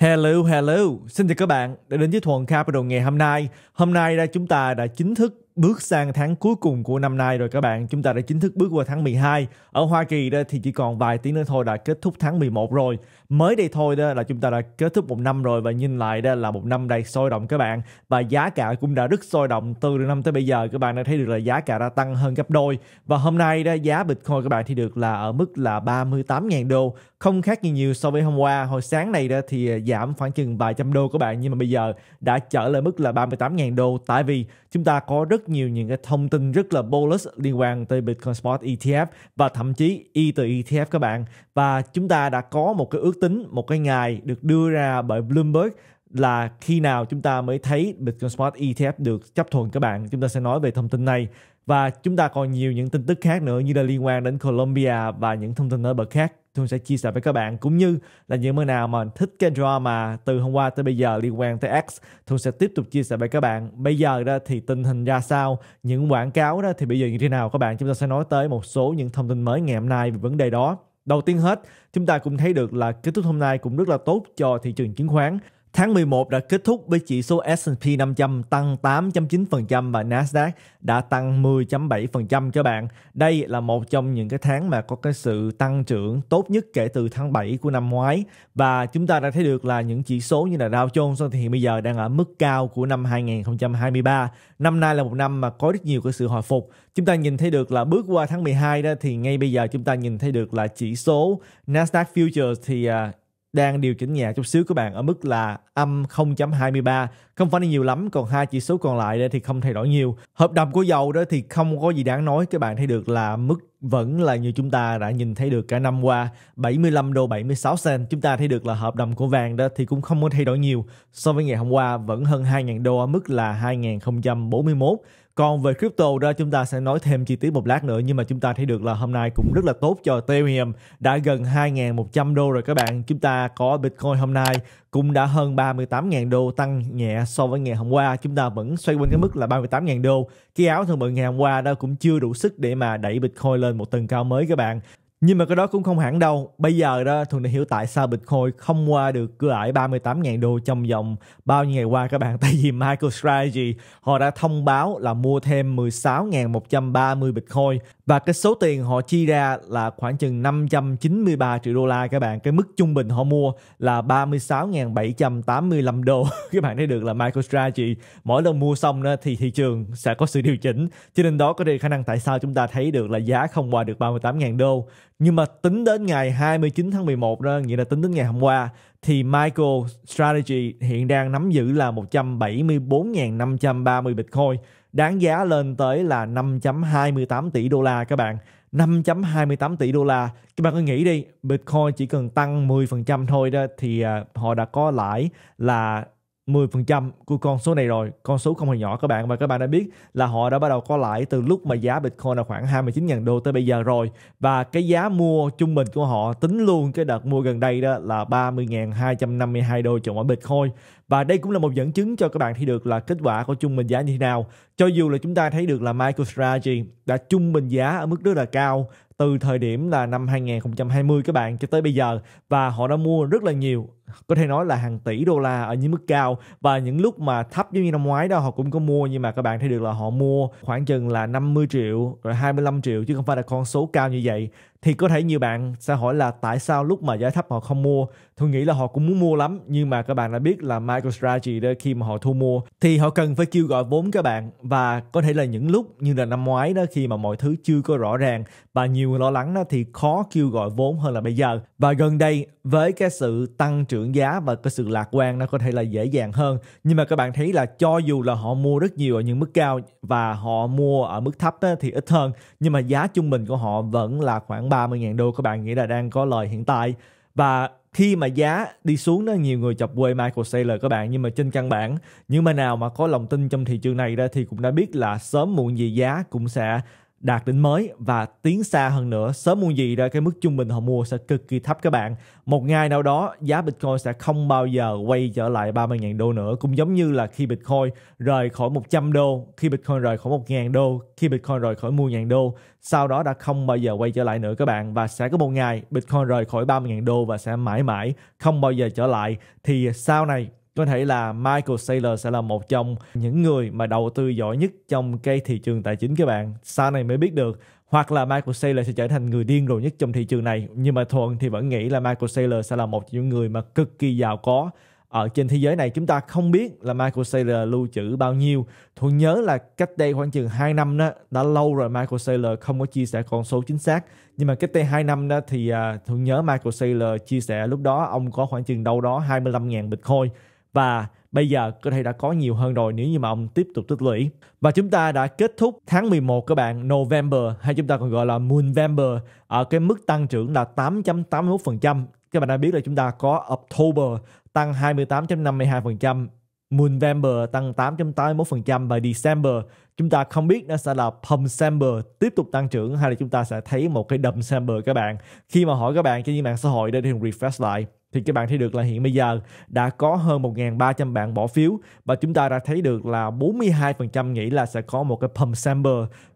Hello, hello. Xin chào các bạn đã đến với Thuần Capital ngày hôm nay. Hôm nay đây chúng ta đã chính thức bước sang tháng cuối cùng của năm nay rồi các bạn chúng ta đã chính thức bước qua tháng 12 ở Hoa Kỳ đó thì chỉ còn vài tiếng nữa thôi đã kết thúc tháng 11 rồi mới đây thôi đó là chúng ta đã kết thúc một năm rồi và nhìn lại đó là một năm đầy sôi động các bạn và giá cả cũng đã rất sôi động từ năm tới bây giờ các bạn đã thấy được là giá cả đã tăng hơn gấp đôi và hôm nay đó giá Bitcoin các bạn thì được là ở mức là 38.000 đô không khác gì nhiều so với hôm qua hồi sáng này đó thì giảm khoảng chừng vài trăm đô các bạn nhưng mà bây giờ đã trở lại mức là 38.000 đô tại vì chúng ta có rất nhiều những cái thông tin rất là bolus liên quan tới Bitcoin Spot ETF và thậm chí E từ ETF các bạn và chúng ta đã có một cái ước tính một cái ngày được đưa ra bởi Bloomberg là khi nào chúng ta mới thấy Bitcoin Spot ETF được chấp thuận các bạn chúng ta sẽ nói về thông tin này và chúng ta còn nhiều những tin tức khác nữa như là liên quan đến Colombia và những thông tin nổi bật khác tôi sẽ chia sẻ với các bạn cũng như là những bạn nào mà thích cái drama từ hôm qua tới bây giờ liên quan tới X tôi sẽ tiếp tục chia sẻ với các bạn bây giờ đó thì tình hình ra sao những quảng cáo đó thì bây giờ như thế nào các bạn chúng ta sẽ nói tới một số những thông tin mới ngày hôm nay về vấn đề đó đầu tiên hết chúng ta cũng thấy được là kết thúc hôm nay cũng rất là tốt cho thị trường chứng khoán Tháng 11 đã kết thúc với chỉ số S&P 500 tăng 8.9% và Nasdaq đã tăng 10.7% các bạn. Đây là một trong những cái tháng mà có cái sự tăng trưởng tốt nhất kể từ tháng 7 của năm ngoái và chúng ta đã thấy được là những chỉ số như là Dow Jones thì hiện bây giờ đang ở mức cao của năm 2023. Năm nay là một năm mà có rất nhiều cái sự hồi phục. Chúng ta nhìn thấy được là bước qua tháng 12 đó thì ngay bây giờ chúng ta nhìn thấy được là chỉ số Nasdaq Futures thì à, đang điều chỉnh nhẹ chút xíu các bạn ở mức là âm 0.23 không phải là nhiều lắm còn hai chỉ số còn lại đây thì không thay đổi nhiều hợp đồng của dầu đó thì không có gì đáng nói các bạn thấy được là mức vẫn là như chúng ta đã nhìn thấy được cả năm qua 75 đô 76 sen chúng ta thấy được là hợp đồng của vàng đó thì cũng không có thay đổi nhiều so với ngày hôm qua vẫn hơn 2.000 đô ở mức là 2041 còn về crypto ra chúng ta sẽ nói thêm chi tiết một lát nữa nhưng mà chúng ta thấy được là hôm nay cũng rất là tốt cho Ethereum đã gần 2.100 đô rồi các bạn. Chúng ta có Bitcoin hôm nay cũng đã hơn 38.000 đô tăng nhẹ so với ngày hôm qua. Chúng ta vẫn xoay quanh cái mức là 38.000 đô. Cái áo thường bận ngày hôm qua đó cũng chưa đủ sức để mà đẩy Bitcoin lên một tầng cao mới các bạn. Nhưng mà cái đó cũng không hẳn đâu. Bây giờ đó Thuận đã hiểu tại sao Bitcoin không qua được cửa ải 38.000 đô trong vòng bao nhiêu ngày qua các bạn. Tại vì MicroStrategy họ đã thông báo là mua thêm 16.130 Bitcoin và cái số tiền họ chi ra là khoảng chừng 593 triệu đô la các bạn cái mức trung bình họ mua là 36.785 đô các bạn thấy được là MicroStrategy mỗi lần mua xong đó thì thị trường sẽ có sự điều chỉnh cho nên đó có thể khả năng tại sao chúng ta thấy được là giá không qua được 38.000 đô nhưng mà tính đến ngày 29 tháng 11 đó nghĩa là tính đến ngày hôm qua thì Michael Strategy hiện đang nắm giữ là 174.530 Bitcoin đáng giá lên tới là 5.28 tỷ đô la các bạn 5.28 tỷ đô la các bạn cứ nghĩ đi Bitcoin chỉ cần tăng 10% thôi đó thì à, họ đã có lãi là 10% của con số này rồi con số không hề nhỏ các bạn và các bạn đã biết là họ đã bắt đầu có lãi từ lúc mà giá Bitcoin là khoảng 29.000 đô tới bây giờ rồi và cái giá mua trung bình của họ tính luôn cái đợt mua gần đây đó là 30.252 đô cho mỗi Bitcoin và đây cũng là một dẫn chứng cho các bạn thấy được là kết quả của trung bình giá như thế nào cho dù là chúng ta thấy được là MicroStrategy đã trung bình giá ở mức rất là cao từ thời điểm là năm 2020 các bạn cho tới bây giờ và họ đã mua rất là nhiều có thể nói là hàng tỷ đô la ở những mức cao và những lúc mà thấp giống như năm ngoái đó họ cũng có mua nhưng mà các bạn thấy được là họ mua khoảng chừng là 50 triệu rồi 25 triệu chứ không phải là con số cao như vậy thì có thể nhiều bạn sẽ hỏi là tại sao lúc mà giá thấp họ không mua tôi nghĩ là họ cũng muốn mua lắm nhưng mà các bạn đã biết là MicroStrategy đó khi mà họ thu mua thì họ cần phải kêu gọi vốn các bạn và có thể là những lúc như là năm ngoái đó khi mà mọi thứ chưa có rõ ràng và nhiều người lo lắng đó thì khó kêu gọi vốn hơn là bây giờ và gần đây với cái sự tăng trưởng lượng giá và cái sự lạc quan nó có thể là dễ dàng hơn nhưng mà các bạn thấy là cho dù là họ mua rất nhiều ở những mức cao và họ mua ở mức thấp á, thì ít hơn nhưng mà giá trung bình của họ vẫn là khoảng 30.000 đô các bạn nghĩ là đang có lời hiện tại và khi mà giá đi xuống đó nhiều người chọc quê Michael Saylor các bạn nhưng mà trên căn bản những mà nào mà có lòng tin trong thị trường này ra thì cũng đã biết là sớm muộn gì giá cũng sẽ đạt đỉnh mới và tiến xa hơn nữa sớm muộn gì ra cái mức trung bình họ mua sẽ cực kỳ thấp các bạn một ngày nào đó giá Bitcoin sẽ không bao giờ quay trở lại 30.000 đô nữa cũng giống như là khi Bitcoin rời khỏi 100 đô khi Bitcoin rời khỏi 1.000 đô khi Bitcoin rời khỏi 10.000 đô sau đó đã không bao giờ quay trở lại nữa các bạn và sẽ có một ngày Bitcoin rời khỏi 30.000 đô và sẽ mãi mãi không bao giờ trở lại thì sau này có thể là Michael Saylor sẽ là một trong những người mà đầu tư giỏi nhất trong cái thị trường tài chính các bạn sau này mới biết được hoặc là Michael Saylor sẽ trở thành người điên rồ nhất trong thị trường này nhưng mà thuận thì vẫn nghĩ là Michael Saylor sẽ là một trong những người mà cực kỳ giàu có ở trên thế giới này chúng ta không biết là Michael Saylor lưu trữ bao nhiêu. Thuận nhớ là cách đây khoảng chừng 2 năm đó, đã lâu rồi Michael Saylor không có chia sẻ con số chính xác. Nhưng mà cách đây 2 năm đó thì à, Thuận nhớ Michael Saylor chia sẻ lúc đó ông có khoảng chừng đâu đó 25.000 Bitcoin và bây giờ cơ thể đã có nhiều hơn rồi nếu như mà ông tiếp tục tích lũy. Và chúng ta đã kết thúc tháng 11 các bạn, November hay chúng ta còn gọi là Moonvember ở cái mức tăng trưởng là 8.81%. Các bạn đã biết là chúng ta có October tăng 28.52%, Moonvember tăng 8.81% và December chúng ta không biết nó sẽ là Pumpsember tiếp tục tăng trưởng hay là chúng ta sẽ thấy một cái Dumpsember các bạn. Khi mà hỏi các bạn trên những mạng xã hội để refresh lại thì các bạn thấy được là hiện bây giờ đã có hơn 1.300 bạn bỏ phiếu và chúng ta đã thấy được là 42% nghĩ là sẽ có một cái pump sample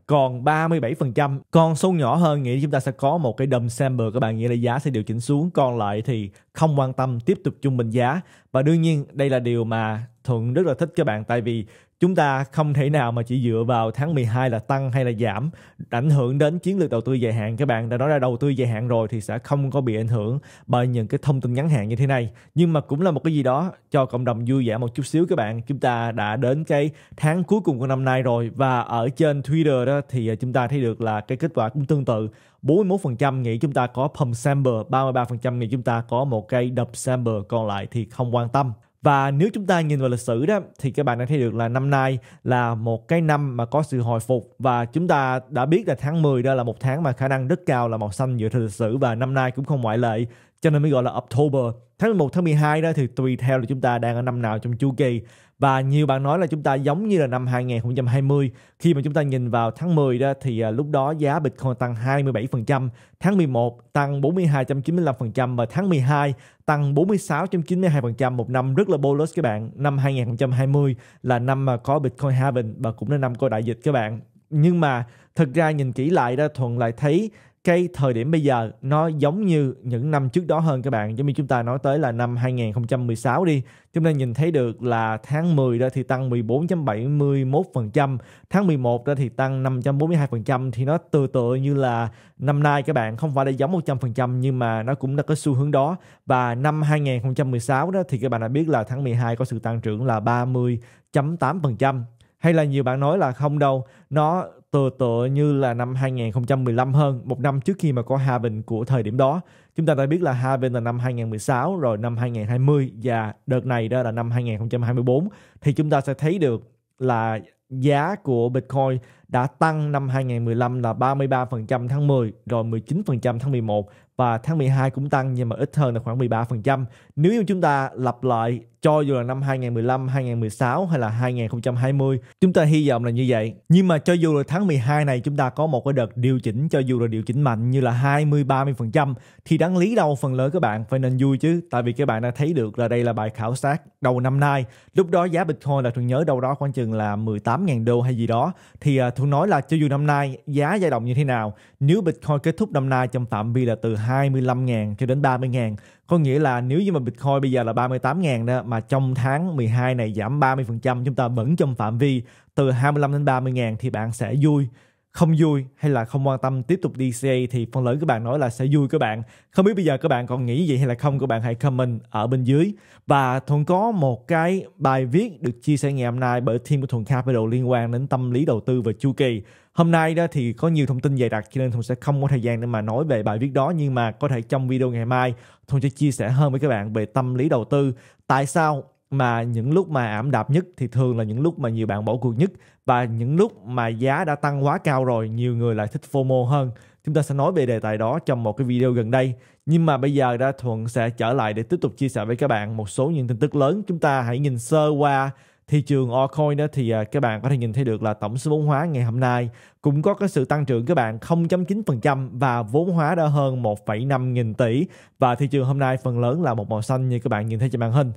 còn 37% còn số nhỏ hơn nghĩ chúng ta sẽ có một cái đầm sample các bạn nghĩ là giá sẽ điều chỉnh xuống còn lại thì không quan tâm tiếp tục trung bình giá và đương nhiên đây là điều mà thuận rất là thích các bạn tại vì chúng ta không thể nào mà chỉ dựa vào tháng 12 là tăng hay là giảm ảnh hưởng đến chiến lược đầu tư dài hạn các bạn đã nói ra đầu tư dài hạn rồi thì sẽ không có bị ảnh hưởng bởi những cái thông tin ngắn hạn như thế này nhưng mà cũng là một cái gì đó cho cộng đồng vui vẻ một chút xíu các bạn chúng ta đã đến cái tháng cuối cùng của năm nay rồi và ở trên Twitter đó thì chúng ta thấy được là cái kết quả cũng tương tự 41% nghĩ chúng ta có pump sample, 33% nghĩ chúng ta có một cây đập sample, còn lại thì không quan tâm và nếu chúng ta nhìn vào lịch sử đó thì các bạn đã thấy được là năm nay là một cái năm mà có sự hồi phục và chúng ta đã biết là tháng 10 đó là một tháng mà khả năng rất cao là màu xanh dựa theo lịch sử và năm nay cũng không ngoại lệ cho nên mới gọi là October tháng 11 tháng 12 đó thì tùy theo là chúng ta đang ở năm nào trong chu kỳ và nhiều bạn nói là chúng ta giống như là năm 2020 khi mà chúng ta nhìn vào tháng 10 đó thì à, lúc đó giá Bitcoin tăng 27%, tháng 11 tăng 42.95% và tháng 12 tăng 46.92% một năm rất là bolus các bạn. Năm 2020 là năm mà có Bitcoin halving và cũng là năm có đại dịch các bạn. Nhưng mà thật ra nhìn kỹ lại đó Thuận lại thấy cái thời điểm bây giờ nó giống như những năm trước đó hơn các bạn giống như chúng ta nói tới là năm 2016 đi chúng ta nhìn thấy được là tháng 10 đó thì tăng 14.71% tháng 11 đó thì tăng 542% thì nó tự tự như là năm nay các bạn không phải là giống 100% nhưng mà nó cũng đã có xu hướng đó và năm 2016 đó thì các bạn đã biết là tháng 12 có sự tăng trưởng là 30.8% hay là nhiều bạn nói là không đâu nó tựa tựa như là năm 2015 hơn, một năm trước khi mà có Haven của thời điểm đó. Chúng ta đã biết là Haven là năm 2016 rồi năm 2020 và đợt này đó là năm 2024 thì chúng ta sẽ thấy được là giá của Bitcoin đã tăng năm 2015 là 33% tháng 10, rồi 19% tháng 11 và tháng 12 cũng tăng nhưng mà ít hơn là khoảng 13%. Nếu như chúng ta lặp lại cho dù là năm 2015, 2016 hay là 2020, chúng ta hy vọng là như vậy. Nhưng mà cho dù là tháng 12 này chúng ta có một cái đợt điều chỉnh cho dù là điều chỉnh mạnh như là 20 30% thì đáng lý đâu phần lớn các bạn phải nên vui chứ, tại vì các bạn đã thấy được là đây là bài khảo sát đầu năm nay. Lúc đó giá Bitcoin là thường nhớ đâu đó khoảng chừng là 18.000 đô hay gì đó thì à, thường nói là cho dù năm nay giá dao động như thế nào, nếu Bitcoin kết thúc năm nay trong phạm vi là từ 25.000 cho đến 30.000, có nghĩa là nếu như mà Bitcoin bây giờ là 38.000 đó mà trong tháng 12 này giảm 30%, chúng ta vẫn trong phạm vi từ 25 đến 30.000 thì bạn sẽ vui không vui hay là không quan tâm tiếp tục DCA thì phần lớn các bạn nói là sẽ vui các bạn. Không biết bây giờ các bạn còn nghĩ gì hay là không các bạn hãy comment ở bên dưới. Và Thuận có một cái bài viết được chia sẻ ngày hôm nay bởi team của Thuận Capital liên quan đến tâm lý đầu tư và chu kỳ. Hôm nay đó thì có nhiều thông tin dày đặc cho nên Thuận sẽ không có thời gian để mà nói về bài viết đó nhưng mà có thể trong video ngày mai Thuận sẽ chia sẻ hơn với các bạn về tâm lý đầu tư. Tại sao mà những lúc mà ảm đạp nhất thì thường là những lúc mà nhiều bạn bỏ cuộc nhất và những lúc mà giá đã tăng quá cao rồi nhiều người lại thích FOMO hơn chúng ta sẽ nói về đề tài đó trong một cái video gần đây nhưng mà bây giờ đã thuận sẽ trở lại để tiếp tục chia sẻ với các bạn một số những tin tức lớn chúng ta hãy nhìn sơ qua thị trường altcoin đó thì à, các bạn có thể nhìn thấy được là tổng số vốn hóa ngày hôm nay cũng có cái sự tăng trưởng các bạn 0.9% và vốn hóa đã hơn 1,5 nghìn tỷ và thị trường hôm nay phần lớn là một màu xanh như các bạn nhìn thấy trên màn hình.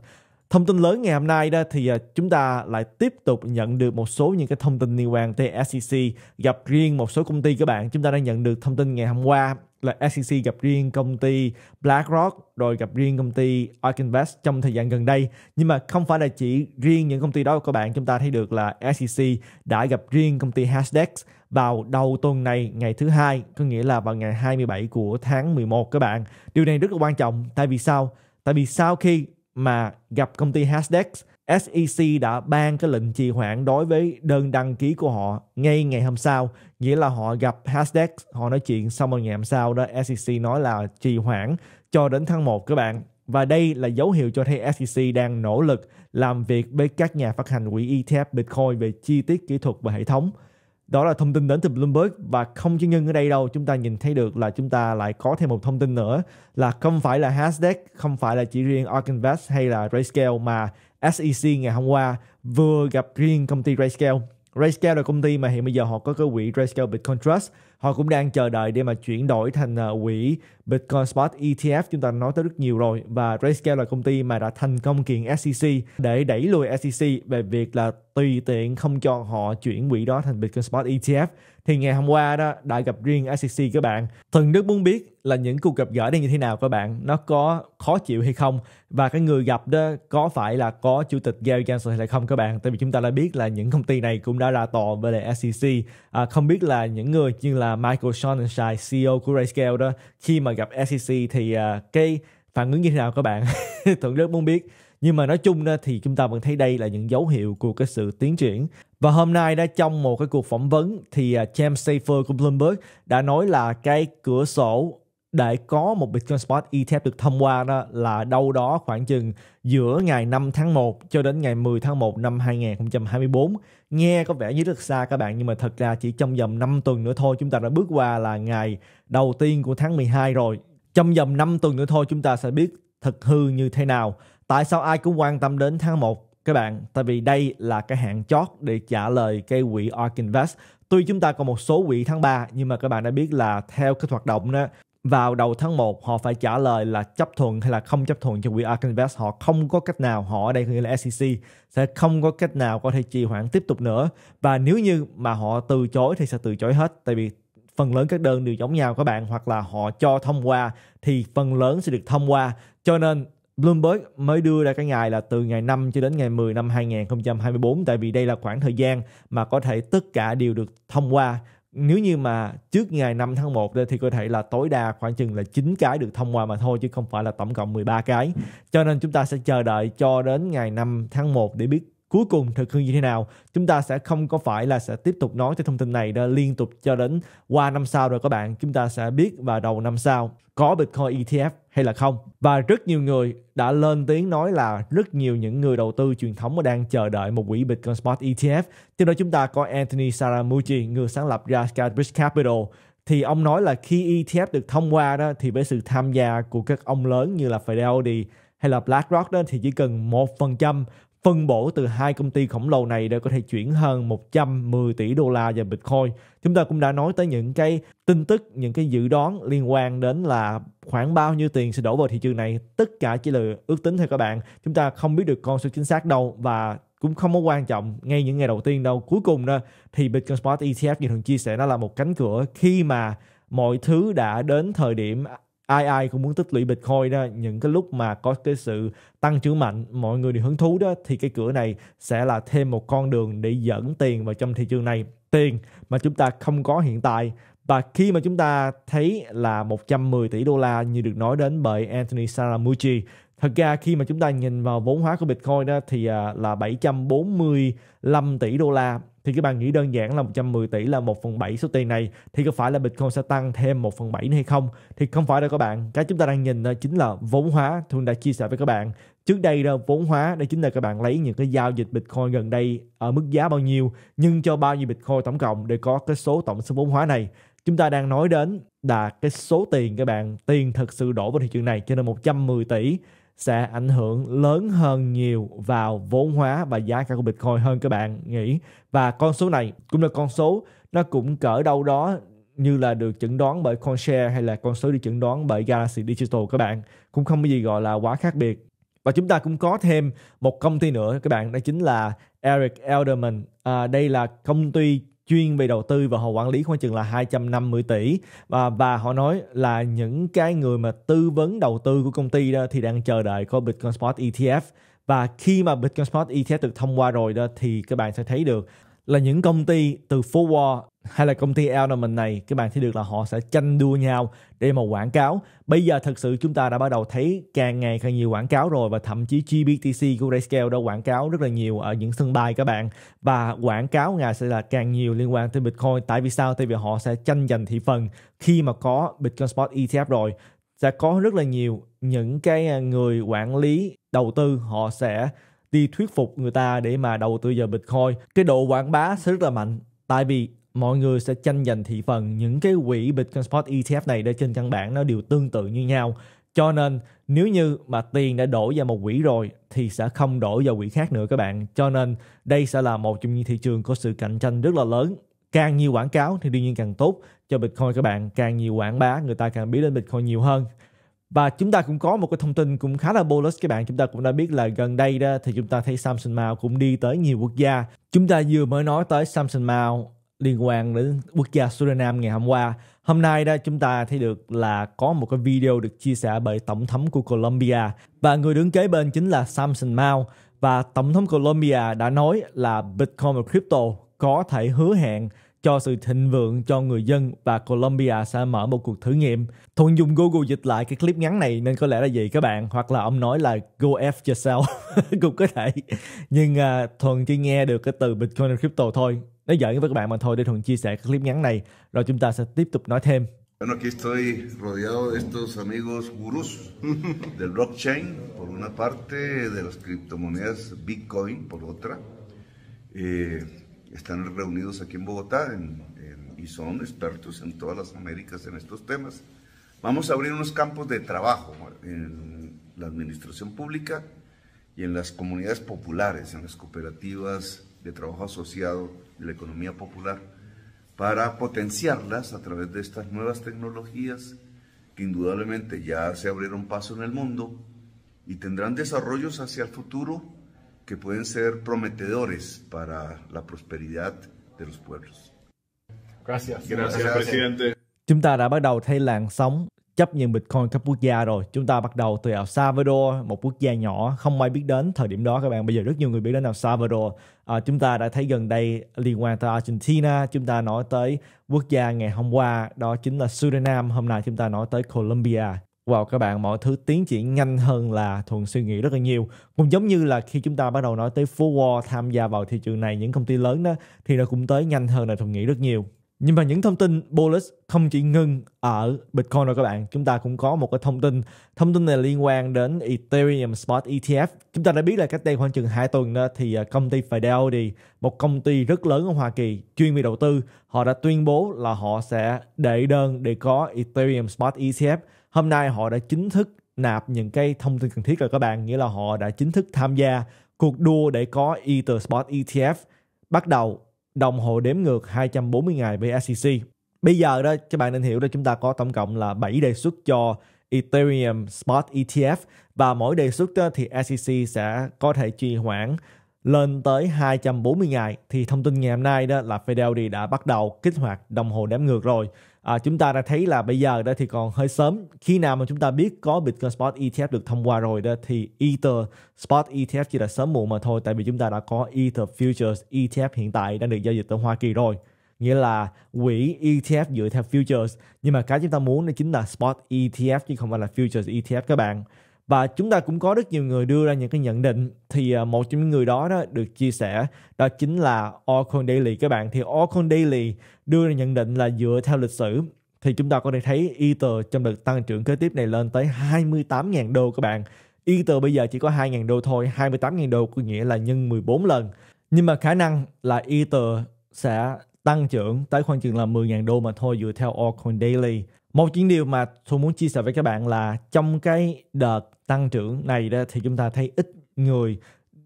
Thông tin lớn ngày hôm nay đó thì à, chúng ta lại tiếp tục nhận được một số những cái thông tin liên quan tới SEC gặp riêng một số công ty các bạn. Chúng ta đã nhận được thông tin ngày hôm qua là SEC gặp riêng công ty BlackRock rồi gặp riêng công ty Ark Invest trong thời gian gần đây. Nhưng mà không phải là chỉ riêng những công ty đó các bạn. Chúng ta thấy được là SEC đã gặp riêng công ty Hasdex vào đầu tuần này ngày thứ hai, có nghĩa là vào ngày 27 của tháng 11 các bạn. Điều này rất là quan trọng tại vì sao? Tại vì sau khi mà gặp công ty Hasdex, SEC đã ban cái lệnh trì hoãn đối với đơn đăng ký của họ ngay ngày hôm sau. Nghĩa là họ gặp Hasdex, họ nói chuyện xong rồi ngày hôm sau đó SEC nói là trì hoãn cho đến tháng 1 các bạn. Và đây là dấu hiệu cho thấy SEC đang nỗ lực làm việc với các nhà phát hành quỹ ETF Bitcoin về chi tiết kỹ thuật và hệ thống đó là thông tin đến từ Bloomberg và không chỉ nhân ở đây đâu chúng ta nhìn thấy được là chúng ta lại có thêm một thông tin nữa là không phải là Nasdaq không phải là chỉ riêng Ark Invest hay là RayScale mà SEC ngày hôm qua vừa gặp riêng công ty RayScale. Rayscale là công ty mà hiện bây giờ họ có cái quỹ Rayscale Bitcoin Trust. Họ cũng đang chờ đợi để mà chuyển đổi thành à, quỹ Bitcoin Spot ETF. Chúng ta đã nói tới rất nhiều rồi. Và Rayscale là công ty mà đã thành công kiện SEC để đẩy lùi SEC về việc là tùy tiện không cho họ chuyển quỹ đó thành Bitcoin Spot ETF thì ngày hôm qua đó đã gặp riêng ICC các bạn thần đức muốn biết là những cuộc gặp gỡ đây như thế nào các bạn nó có khó chịu hay không và cái người gặp đó có phải là có chủ tịch Gary Johnson hay là không các bạn tại vì chúng ta đã biết là những công ty này cũng đã ra tòa về lại SEC à, không biết là những người như là Michael Shonenshine CEO của Rayscale đó khi mà gặp SEC thì à, cái phản ứng như thế nào các bạn Thuận Đức muốn biết nhưng mà nói chung đó, thì chúng ta vẫn thấy đây là những dấu hiệu của cái sự tiến triển và hôm nay đã trong một cái cuộc phỏng vấn thì à, James Safer của Bloomberg đã nói là cái cửa sổ để có một Bitcoin Spot ETF được thông qua đó là đâu đó khoảng chừng giữa ngày 5 tháng 1 cho đến ngày 10 tháng 1 năm 2024. Nghe có vẻ như rất xa các bạn nhưng mà thật ra chỉ trong vòng 5 tuần nữa thôi chúng ta đã bước qua là ngày đầu tiên của tháng 12 rồi. Trong vòng 5 tuần nữa thôi chúng ta sẽ biết thật hư như thế nào tại sao ai cũng quan tâm đến tháng 1 các bạn tại vì đây là cái hạn chót để trả lời cái quỹ ARK Invest tuy chúng ta còn một số quỹ tháng 3 nhưng mà các bạn đã biết là theo cái hoạt động đó vào đầu tháng 1 họ phải trả lời là chấp thuận hay là không chấp thuận cho quỹ ARK Invest họ không có cách nào họ ở đây nghĩa là SEC sẽ không có cách nào có thể trì hoãn tiếp tục nữa và nếu như mà họ từ chối thì sẽ từ chối hết tại vì phần lớn các đơn đều giống nhau các bạn hoặc là họ cho thông qua thì phần lớn sẽ được thông qua cho nên Bloomberg mới đưa ra cái ngày là từ ngày 5 cho đến ngày 10 năm 2024 tại vì đây là khoảng thời gian mà có thể tất cả đều được thông qua nếu như mà trước ngày 5 tháng 1 thì có thể là tối đa khoảng chừng là 9 cái được thông qua mà thôi chứ không phải là tổng cộng 13 cái. Cho nên chúng ta sẽ chờ đợi cho đến ngày 5 tháng 1 để biết cuối cùng thực hư như thế nào chúng ta sẽ không có phải là sẽ tiếp tục nói tới thông tin này đó liên tục cho đến qua năm sau rồi các bạn chúng ta sẽ biết vào đầu năm sau có Bitcoin ETF hay là không và rất nhiều người đã lên tiếng nói là rất nhiều những người đầu tư truyền thống đang chờ đợi một quỹ Bitcoin Spot ETF trong đó chúng ta có Anthony Saramucci người sáng lập ra Skybridge Capital thì ông nói là khi ETF được thông qua đó thì với sự tham gia của các ông lớn như là Fidelity hay là BlackRock đó thì chỉ cần 1% phân bổ từ hai công ty khổng lồ này để có thể chuyển hơn 110 tỷ đô la vào Bitcoin. Chúng ta cũng đã nói tới những cái tin tức, những cái dự đoán liên quan đến là khoảng bao nhiêu tiền sẽ đổ vào thị trường này. Tất cả chỉ là ước tính thôi các bạn. Chúng ta không biết được con số chính xác đâu và cũng không có quan trọng ngay những ngày đầu tiên đâu. Cuối cùng đó thì Bitcoin Spot ETF như thường chia sẻ nó là một cánh cửa khi mà mọi thứ đã đến thời điểm ai ai cũng muốn tích lũy Bitcoin đó những cái lúc mà có cái sự tăng trưởng mạnh mọi người đều hứng thú đó thì cái cửa này sẽ là thêm một con đường để dẫn tiền vào trong thị trường này tiền mà chúng ta không có hiện tại và khi mà chúng ta thấy là 110 tỷ đô la như được nói đến bởi Anthony Saramucci Thật ra khi mà chúng ta nhìn vào vốn hóa của Bitcoin đó thì à, là 745 tỷ đô la thì các bạn nghĩ đơn giản là 110 tỷ là 1 phần 7 số tiền này thì có phải là Bitcoin sẽ tăng thêm 1 phần 7 hay không? Thì không phải đâu các bạn. Cái chúng ta đang nhìn đó chính là vốn hóa thường đã chia sẻ với các bạn. Trước đây đó, vốn hóa đây chính là các bạn lấy những cái giao dịch Bitcoin gần đây ở mức giá bao nhiêu nhưng cho bao nhiêu Bitcoin tổng cộng để có cái số tổng số vốn hóa này chúng ta đang nói đến là cái số tiền các bạn tiền thật sự đổ vào thị trường này cho nên 110 tỷ sẽ ảnh hưởng lớn hơn nhiều vào vốn hóa và giá cả của Bitcoin hơn các bạn nghĩ. Và con số này cũng là con số nó cũng cỡ đâu đó như là được chẩn đoán bởi CoinShare hay là con số được chẩn đoán bởi Galaxy Digital các bạn cũng không có gì gọi là quá khác biệt và chúng ta cũng có thêm một công ty nữa các bạn đó chính là Eric Elderman à, đây là công ty chuyên về đầu tư và họ quản lý khoảng chừng là 250 tỷ và và họ nói là những cái người mà tư vấn đầu tư của công ty đó thì đang chờ đợi có Bitcoin Spot ETF và khi mà Bitcoin Spot ETF được thông qua rồi đó thì các bạn sẽ thấy được là những công ty từ Forward hay là công ty Element này các bạn thấy được là họ sẽ tranh đua nhau để mà quảng cáo bây giờ thật sự chúng ta đã bắt đầu thấy càng ngày càng nhiều quảng cáo rồi và thậm chí GBTC của Grayscale đã quảng cáo rất là nhiều ở những sân bay các bạn và quảng cáo ngày sẽ là càng nhiều liên quan tới Bitcoin tại vì sao tại vì họ sẽ tranh giành thị phần khi mà có Bitcoin Spot ETF rồi sẽ có rất là nhiều những cái người quản lý đầu tư họ sẽ đi thuyết phục người ta để mà đầu tư vào Bitcoin. Cái độ quảng bá sẽ rất là mạnh tại vì mọi người sẽ tranh giành thị phần những cái quỹ Bitcoin Spot ETF này để trên căn bản nó đều tương tự như nhau. Cho nên nếu như mà tiền đã đổi vào một quỹ rồi thì sẽ không đổi vào quỹ khác nữa các bạn. Cho nên đây sẽ là một trong những thị trường có sự cạnh tranh rất là lớn. Càng nhiều quảng cáo thì đương nhiên càng tốt cho Bitcoin các bạn. Càng nhiều quảng bá người ta càng biết đến Bitcoin nhiều hơn. Và chúng ta cũng có một cái thông tin cũng khá là bolus các bạn. Chúng ta cũng đã biết là gần đây đó thì chúng ta thấy Samsung Mao cũng đi tới nhiều quốc gia. Chúng ta vừa mới nói tới Samsung Mao liên quan đến quốc gia Suriname ngày hôm qua. Hôm nay đó chúng ta thấy được là có một cái video được chia sẻ bởi tổng thống của Colombia và người đứng kế bên chính là Samsung Mao và tổng thống Colombia đã nói là Bitcoin và crypto có thể hứa hẹn cho sự thịnh vượng cho người dân và Colombia sẽ mở một cuộc thử nghiệm. Thuận dùng Google dịch lại cái clip ngắn này nên có lẽ là gì các bạn? Hoặc là ông nói là go F yourself cũng có thể. Nhưng uh, Thuận chỉ nghe được cái từ Bitcoin and crypto thôi. Nói giỡn với các bạn mà thôi để Thuận chia sẻ cái clip ngắn này rồi chúng ta sẽ tiếp tục nói thêm. Bueno, aquí estoy rodeado de estos amigos gurús del blockchain, por una parte, de las criptomonedas Bitcoin, por otra. Eh, están reunidos aquí en Bogotá y son expertos en todas las Américas en estos temas. Vamos a abrir unos campos de trabajo en la administración pública y en las comunidades populares, en las cooperativas de trabajo asociado de la economía popular, para potenciarlas a través de estas nuevas tecnologías que indudablemente ya se abrieron paso en el mundo y tendrán desarrollos hacia el futuro que pueden ser prometedores para la prosperidad de los pueblos. Gracias. Gracias, presidente. Chúng ta đã bắt đầu thấy làn sóng chấp nhận Bitcoin các quốc gia rồi. Chúng ta bắt đầu từ El Salvador, một quốc gia nhỏ, không ai biết đến thời điểm đó các bạn. Bây giờ rất nhiều người biết đến El Salvador. À, chúng ta đã thấy gần đây liên quan tới Argentina, chúng ta nói tới quốc gia ngày hôm qua, đó chính là Suriname. Hôm nay chúng ta nói tới Colombia. Wow các bạn, mọi thứ tiến triển nhanh hơn là Thuận suy nghĩ rất là nhiều. Cũng giống như là khi chúng ta bắt đầu nói tới forward tham gia vào thị trường này, những công ty lớn đó, thì nó cũng tới nhanh hơn là Thuận nghĩ rất nhiều. Nhưng mà những thông tin bullish không chỉ ngừng ở Bitcoin đâu các bạn. Chúng ta cũng có một cái thông tin. Thông tin này liên quan đến Ethereum Spot ETF. Chúng ta đã biết là cách đây khoảng chừng 2 tuần đó, thì à, công ty Fidelity, một công ty rất lớn ở Hoa Kỳ chuyên về đầu tư, họ đã tuyên bố là họ sẽ đệ đơn để có Ethereum Spot ETF hôm nay họ đã chính thức nạp những cái thông tin cần thiết rồi các bạn nghĩa là họ đã chính thức tham gia cuộc đua để có Ether Spot ETF bắt đầu đồng hồ đếm ngược 240 ngày với SEC. Bây giờ đó các bạn nên hiểu là chúng ta có tổng cộng là 7 đề xuất cho Ethereum Spot ETF và mỗi đề xuất đó thì SEC sẽ có thể trì hoãn lên tới 240 ngày thì thông tin ngày hôm nay đó là Fidelity đã bắt đầu kích hoạt đồng hồ đếm ngược rồi à, chúng ta đã thấy là bây giờ đó thì còn hơi sớm khi nào mà chúng ta biết có Bitcoin Spot ETF được thông qua rồi đó thì Ether Spot ETF chỉ là sớm muộn mà thôi tại vì chúng ta đã có Ether Futures ETF hiện tại đang được giao dịch ở Hoa Kỳ rồi nghĩa là quỹ ETF dựa theo futures nhưng mà cái chúng ta muốn đó chính là spot ETF chứ không phải là futures ETF các bạn và chúng ta cũng có rất nhiều người đưa ra những cái nhận định thì à, một trong những người đó đó được chia sẻ đó chính là Orcon Daily các bạn thì Orcon Daily đưa ra nhận định là dựa theo lịch sử thì chúng ta có thể thấy Ether trong đợt tăng trưởng kế tiếp này lên tới 28.000 đô các bạn Ether bây giờ chỉ có 2.000 đô thôi 28.000 đô có nghĩa là nhân 14 lần nhưng mà khả năng là Ether sẽ tăng trưởng tới khoảng chừng là 10.000 đô mà thôi dựa theo Orcoin Daily một những điều mà tôi muốn chia sẻ với các bạn là trong cái đợt tăng trưởng này đó thì chúng ta thấy ít người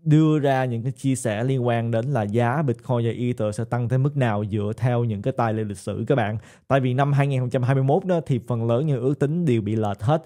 đưa ra những cái chia sẻ liên quan đến là giá Bitcoin và Ether sẽ tăng tới mức nào dựa theo những cái tài liệu lịch sử các bạn. Tại vì năm 2021 đó thì phần lớn những ước tính đều bị lệch hết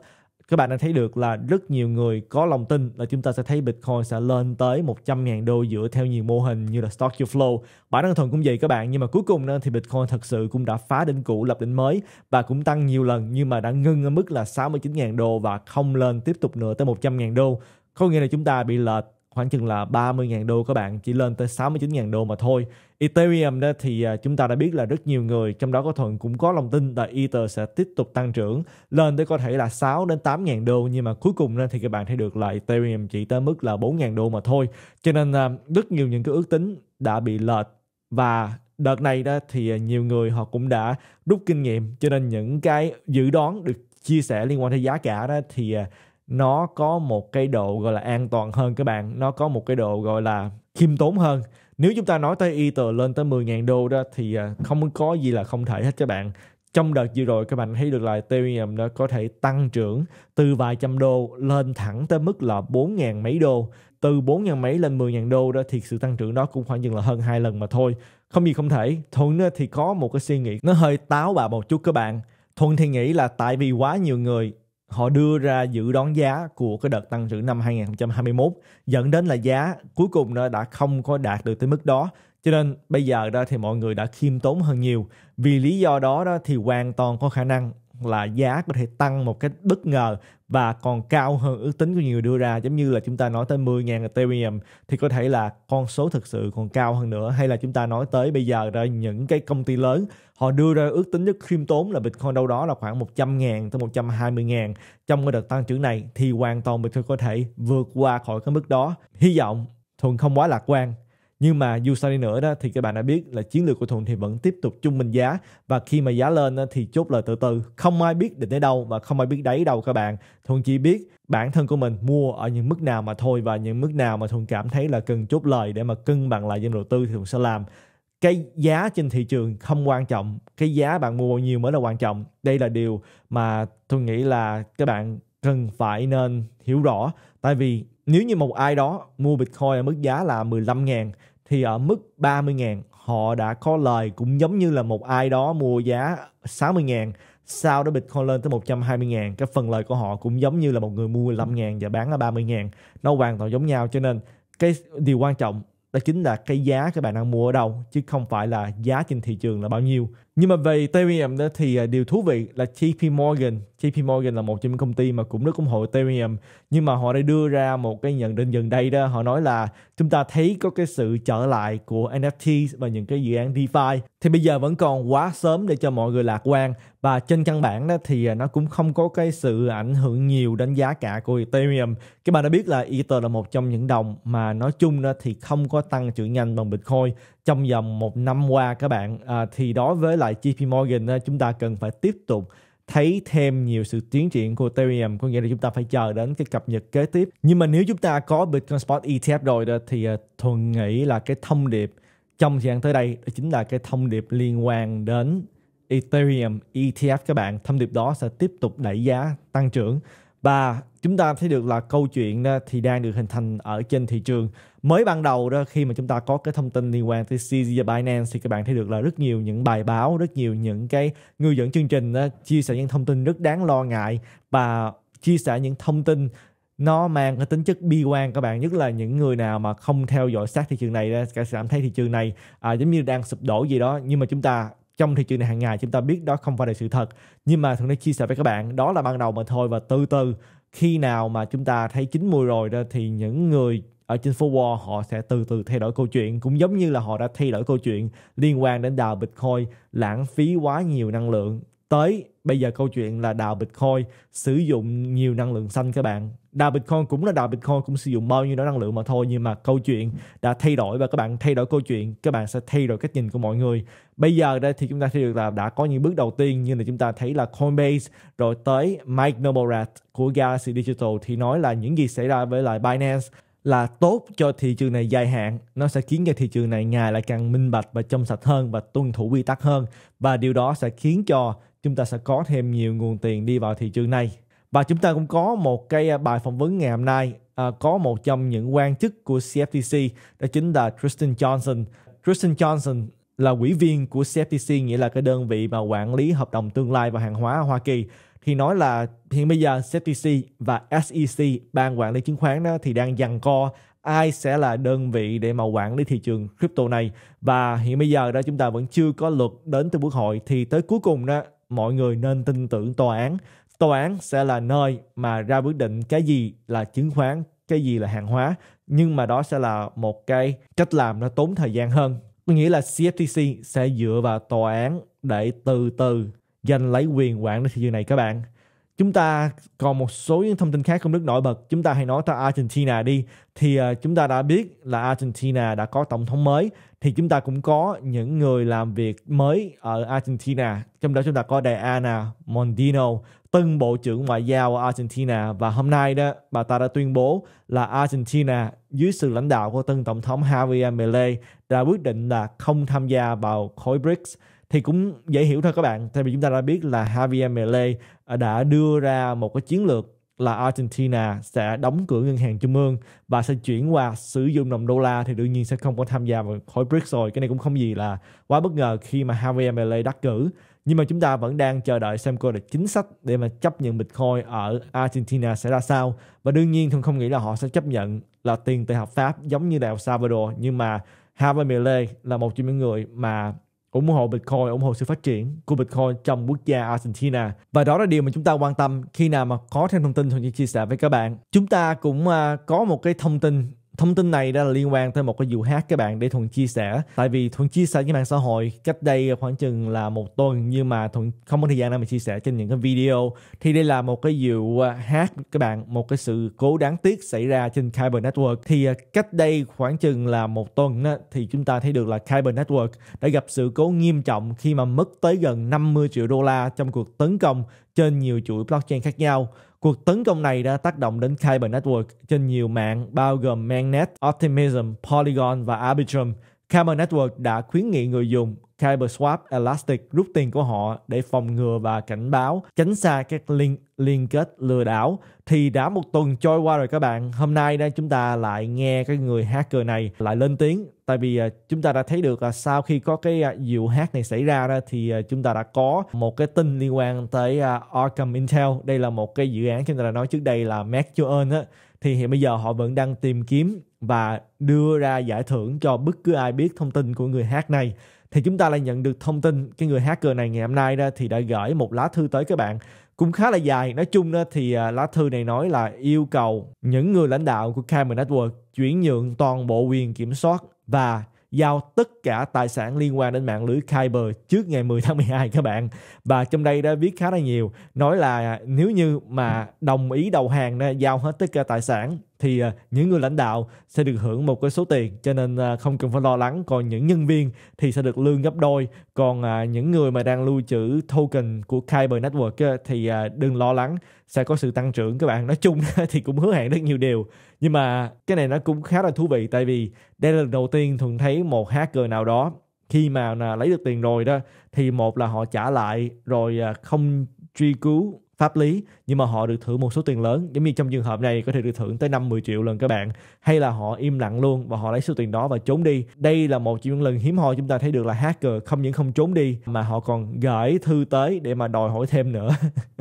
các bạn đang thấy được là rất nhiều người có lòng tin là chúng ta sẽ thấy Bitcoin sẽ lên tới 100.000 đô dựa theo nhiều mô hình như là Stock Your Flow. Bản thân thuần cũng vậy các bạn, nhưng mà cuối cùng thì Bitcoin thật sự cũng đã phá đỉnh cũ lập đỉnh mới và cũng tăng nhiều lần nhưng mà đã ngưng ở mức là 69.000 đô và không lên tiếp tục nữa tới 100.000 đô. Có nghĩa là chúng ta bị lệch khoảng chừng là 30.000 đô các bạn chỉ lên tới 69.000 đô mà thôi. Ethereum đó thì à, chúng ta đã biết là rất nhiều người trong đó có Thuận cũng có lòng tin là Ether sẽ tiếp tục tăng trưởng lên tới có thể là 6 đến 8.000 đô nhưng mà cuối cùng thì các bạn thấy được là Ethereum chỉ tới mức là 4.000 đô mà thôi. Cho nên à, rất nhiều những cái ước tính đã bị lệch và đợt này đó thì nhiều người họ cũng đã rút kinh nghiệm cho nên những cái dự đoán được chia sẻ liên quan tới giá cả đó thì à, nó có một cái độ gọi là an toàn hơn các bạn nó có một cái độ gọi là khiêm tốn hơn nếu chúng ta nói tới y tờ lên tới 10.000 đô đó thì à, không có gì là không thể hết các bạn trong đợt vừa rồi các bạn thấy được là Ethereum nó có thể tăng trưởng từ vài trăm đô lên thẳng tới mức là 4.000 mấy đô từ 4.000 mấy lên 10.000 đô đó thì sự tăng trưởng đó cũng khoảng chừng là hơn hai lần mà thôi không gì không thể thuận thì có một cái suy nghĩ nó hơi táo bạo một chút các bạn thuận thì nghĩ là tại vì quá nhiều người họ đưa ra dự đoán giá của cái đợt tăng trưởng năm 2021 dẫn đến là giá cuối cùng nó đã không có đạt được tới mức đó cho nên bây giờ đó thì mọi người đã khiêm tốn hơn nhiều vì lý do đó đó thì hoàn toàn có khả năng là giá có thể tăng một cách bất ngờ và còn cao hơn ước tính của nhiều người đưa ra giống như là chúng ta nói tới 10.000 Ethereum thì có thể là con số thực sự còn cao hơn nữa hay là chúng ta nói tới bây giờ ra những cái công ty lớn họ đưa ra ước tính rất khiêm tốn là Bitcoin đâu đó là khoảng 100.000 tới 120.000 trong cái đợt tăng trưởng này thì hoàn toàn Bitcoin có thể vượt qua khỏi cái mức đó hy vọng Thuận không quá lạc quan nhưng mà dù sao đi nữa đó thì các bạn đã biết là chiến lược của Thuận thì vẫn tiếp tục chung bình giá và khi mà giá lên thì chốt lời từ từ không ai biết định tới đâu và không ai biết đáy đâu các bạn Thuận chỉ biết bản thân của mình mua ở những mức nào mà thôi và những mức nào mà Thuận cảm thấy là cần chốt lời để mà cân bằng lại dòng đầu tư thì Thuận sẽ làm cái giá trên thị trường không quan trọng cái giá bạn mua bao nhiêu mới là quan trọng đây là điều mà tôi nghĩ là các bạn cần phải nên hiểu rõ tại vì nếu như một ai đó mua Bitcoin ở mức giá là 15 000 thì ở mức 30 ngàn họ đã có lời cũng giống như là một ai đó mua giá 60 ngàn sau đó Bitcoin lên tới 120 ngàn cái phần lời của họ cũng giống như là một người mua 15 ngàn và bán ở 30 ngàn nó hoàn toàn giống nhau cho nên cái điều quan trọng đó chính là cái giá các bạn đang mua ở đâu chứ không phải là giá trên thị trường là bao nhiêu nhưng mà về Ethereum đó thì à, điều thú vị là JP Morgan, JP Morgan là một trong những công ty mà cũng rất ủng hộ Ethereum nhưng mà họ đã đưa ra một cái nhận định gần đây đó, họ nói là chúng ta thấy có cái sự trở lại của NFT và những cái dự án DeFi thì bây giờ vẫn còn quá sớm để cho mọi người lạc quan và trên căn bản đó thì à, nó cũng không có cái sự ảnh hưởng nhiều đánh giá cả của Ethereum. Các bạn đã biết là Ether là một trong những đồng mà nói chung đó thì không có tăng trưởng nhanh bằng Bitcoin trong vòng một năm qua các bạn à, thì đối với lại JP Morgan chúng ta cần phải tiếp tục thấy thêm nhiều sự tiến triển của Ethereum có nghĩa là chúng ta phải chờ đến cái cập nhật kế tiếp nhưng mà nếu chúng ta có Bitcoin Spot ETF rồi đó, thì à, thuần nghĩ là cái thông điệp trong thời gian tới đây chính là cái thông điệp liên quan đến Ethereum ETF các bạn thông điệp đó sẽ tiếp tục đẩy giá tăng trưởng và chúng ta thấy được là câu chuyện thì đang được hình thành ở trên thị trường mới ban đầu đó khi mà chúng ta có cái thông tin liên quan tới CZ Binance thì các bạn thấy được là rất nhiều những bài báo rất nhiều những cái người dẫn chương trình chia sẻ những thông tin rất đáng lo ngại và chia sẻ những thông tin nó mang cái tính chất bi quan các bạn nhất là những người nào mà không theo dõi sát thị trường này sẽ cảm thấy thị trường này à, giống như đang sụp đổ gì đó nhưng mà chúng ta trong thị trường này hàng ngày chúng ta biết đó không phải là sự thật nhưng mà thường nó chia sẻ với các bạn đó là ban đầu mà thôi và từ từ khi nào mà chúng ta thấy chín 90 rồi đó thì những người ở trên phố Wall họ sẽ từ từ thay đổi câu chuyện cũng giống như là họ đã thay đổi câu chuyện liên quan đến đào Bitcoin lãng phí quá nhiều năng lượng tới bây giờ câu chuyện là đào Bitcoin sử dụng nhiều năng lượng xanh các bạn đào Bitcoin cũng là đào Bitcoin cũng sử dụng bao nhiêu đó năng lượng mà thôi nhưng mà câu chuyện đã thay đổi và các bạn thay đổi câu chuyện các bạn sẽ thay đổi cách nhìn của mọi người bây giờ đây thì chúng ta thấy được là đã có những bước đầu tiên như là chúng ta thấy là Coinbase rồi tới Mike Noborat của Galaxy Digital thì nói là những gì xảy ra với lại Binance là tốt cho thị trường này dài hạn nó sẽ khiến cho thị trường này ngày lại càng minh bạch và trong sạch hơn và tuân thủ quy tắc hơn và điều đó sẽ khiến cho chúng ta sẽ có thêm nhiều nguồn tiền đi vào thị trường này và chúng ta cũng có một cái à, bài phỏng vấn ngày hôm nay à, có một trong những quan chức của CFTC đó chính là Tristan Johnson. Tristan Johnson là quỹ viên của CFTC nghĩa là cái đơn vị mà quản lý hợp đồng tương lai và hàng hóa ở Hoa Kỳ thì nói là hiện bây giờ CFTC và SEC ban quản lý chứng khoán đó thì đang giằng co ai sẽ là đơn vị để mà quản lý thị trường crypto này và hiện bây giờ đó chúng ta vẫn chưa có luật đến từ quốc hội thì tới cuối cùng đó mọi người nên tin tưởng tòa án tòa án sẽ là nơi mà ra quyết định cái gì là chứng khoán cái gì là hàng hóa nhưng mà đó sẽ là một cái cách làm nó tốn thời gian hơn có nghĩa là CFTC sẽ dựa vào tòa án để từ từ giành lấy quyền quản lý thị trường này các bạn chúng ta còn một số những thông tin khác không được nổi bật chúng ta hãy nói tới Argentina đi thì à, chúng ta đã biết là Argentina đã có tổng thống mới thì chúng ta cũng có những người làm việc mới ở Argentina trong đó chúng ta có Diana Mondino từng Bộ trưởng Ngoại giao Argentina và hôm nay đó bà ta đã tuyên bố là Argentina dưới sự lãnh đạo của tân Tổng thống Javier Milei đã quyết định là không tham gia vào khối BRICS thì cũng dễ hiểu thôi các bạn tại vì chúng ta đã biết là Javier Milei đã đưa ra một cái chiến lược là Argentina sẽ đóng cửa ngân hàng trung ương và sẽ chuyển qua sử dụng đồng đô la thì đương nhiên sẽ không có tham gia vào khối BRICS rồi. Cái này cũng không gì là quá bất ngờ khi mà Javier Milei đắc cử nhưng mà chúng ta vẫn đang chờ đợi xem coi là chính sách để mà chấp nhận Bitcoin ở Argentina sẽ ra sao và đương nhiên tôi không nghĩ là họ sẽ chấp nhận là tiền tệ hợp pháp giống như là El Salvador nhưng mà Javier Milei là một trong những người mà ủng hộ Bitcoin, ủng hộ sự phát triển của Bitcoin trong quốc gia Argentina. Và đó là điều mà chúng ta quan tâm khi nào mà có thêm thông tin thì chia sẻ với các bạn. Chúng ta cũng à, có một cái thông tin thông tin này đó là liên quan tới một cái vụ hát các bạn để thuận chia sẻ tại vì thuận chia sẻ với mạng xã hội cách đây khoảng chừng là một tuần nhưng mà thuận không có thời gian để mình chia sẻ trên những cái video thì đây là một cái vụ à, hát các bạn một cái sự cố đáng tiếc xảy ra trên Kyber Network thì à, cách đây khoảng chừng là một tuần đó, thì chúng ta thấy được là Kyber Network đã gặp sự cố nghiêm trọng khi mà mất tới gần 50 triệu đô la trong cuộc tấn công trên nhiều chuỗi blockchain khác nhau. Cuộc tấn công này đã tác động đến Kyber Network trên nhiều mạng bao gồm Magnet, Optimism, Polygon và Arbitrum. Kyber Network đã khuyến nghị người dùng KyberSwap Elastic rút tiền của họ để phòng ngừa và cảnh báo, tránh xa các link liên kết lừa đảo. Thì đã một tuần trôi qua rồi các bạn, hôm nay đây chúng ta lại nghe cái người hacker này lại lên tiếng tại vì à, chúng ta đã thấy được là sau khi có cái à, vụ hack này xảy ra đó thì à, chúng ta đã có một cái tin liên quan tới Arkham Intel đây là một cái dự án chúng ta đã nói trước đây là Mac ơn á thì hiện bây giờ họ vẫn đang tìm kiếm và đưa ra giải thưởng cho bất cứ ai biết thông tin của người hack này thì chúng ta lại nhận được thông tin cái người hacker này ngày hôm nay đó thì đã gửi một lá thư tới các bạn cũng khá là dài nói chung đó thì lá thư này nói là yêu cầu những người lãnh đạo của Camera Network chuyển nhượng toàn bộ quyền kiểm soát và giao tất cả tài sản liên quan đến mạng lưới Kyber trước ngày 10 tháng 12 các bạn. Và trong đây đã viết khá là nhiều, nói là nếu như mà đồng ý đầu hàng giao hết tất cả tài sản thì à, những người lãnh đạo sẽ được hưởng một cái số tiền cho nên à, không cần phải lo lắng còn những nhân viên thì sẽ được lương gấp đôi còn à, những người mà đang lưu trữ token của Kyber Network thì đừng lo lắng sẽ có sự tăng trưởng các bạn nói chung thì cũng hứa hẹn rất nhiều điều nhưng mà cái này nó cũng khá là thú vị tại vì đây là lần đầu tiên thường thấy một hacker nào đó khi mà lấy được tiền rồi đó thì một là họ trả lại rồi không truy cứu pháp lý nhưng mà họ được thưởng một số tiền lớn giống như trong trường hợp này có thể được thưởng tới 50 triệu lần các bạn hay là họ im lặng luôn và họ lấy số tiền đó và trốn đi đây là một trong những lần hiếm hoi chúng ta thấy được là hacker không những không trốn đi mà họ còn gửi thư tới để mà đòi hỏi thêm nữa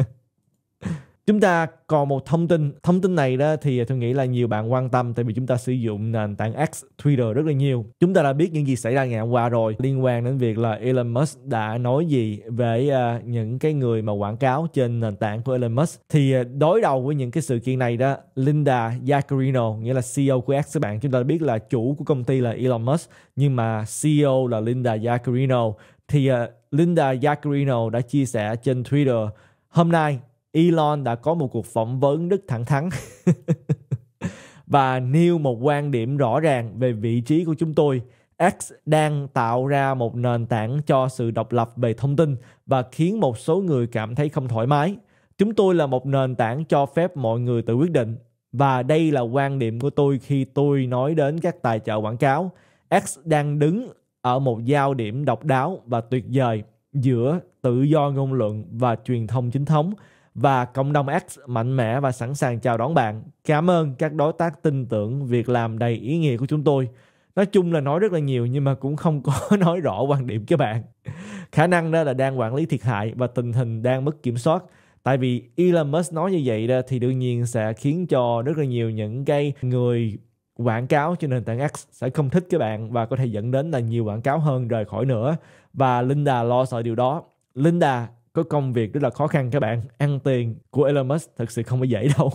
chúng ta còn một thông tin thông tin này đó thì tôi nghĩ là nhiều bạn quan tâm tại vì chúng ta sử dụng nền tảng X Twitter rất là nhiều chúng ta đã biết những gì xảy ra ngày hôm qua rồi liên quan đến việc là Elon Musk đã nói gì về uh, ờ, những cái người mà quảng cáo trên nền tảng của Elon Musk thì ờ, đối đầu với những cái sự kiện này đó Linda Yaccarino nghĩa là CEO của X các bạn chúng ta đã biết là chủ của công ty là Elon Musk nhưng mà CEO là Linda Yaccarino thì uh, Linda Yaccarino đã chia sẻ trên Twitter hôm nay Elon đã có một cuộc phỏng vấn rất thẳng thắn và nêu một quan điểm rõ ràng về vị trí của chúng tôi. X đang tạo ra một nền tảng cho sự độc lập về thông tin và khiến một số người cảm thấy không thoải mái. Chúng tôi là một nền tảng cho phép mọi người tự quyết định và đây là quan điểm của tôi khi tôi nói đến các tài trợ quảng cáo. X đang đứng ở một giao điểm độc đáo và tuyệt vời giữa tự do ngôn luận và truyền thông chính thống và cộng đồng X mạnh mẽ và sẵn sàng chào đón bạn. Cảm ơn các đối tác tin tưởng việc làm đầy ý nghĩa của chúng tôi. Nói chung là nói rất là nhiều nhưng mà cũng không có nói rõ quan điểm các bạn. Khả năng đó là đang quản lý thiệt hại và tình hình đang mất kiểm soát. Tại vì Elon Musk nói như vậy đó thì đương nhiên sẽ khiến cho rất là nhiều những cái người quảng cáo trên nền tảng X sẽ không thích các bạn và có thể dẫn đến là nhiều quảng cáo hơn rời khỏi nữa. Và Linda lo sợ điều đó. Linda có công việc rất là khó khăn các bạn ăn tiền của Elon Musk thật sự không phải dễ đâu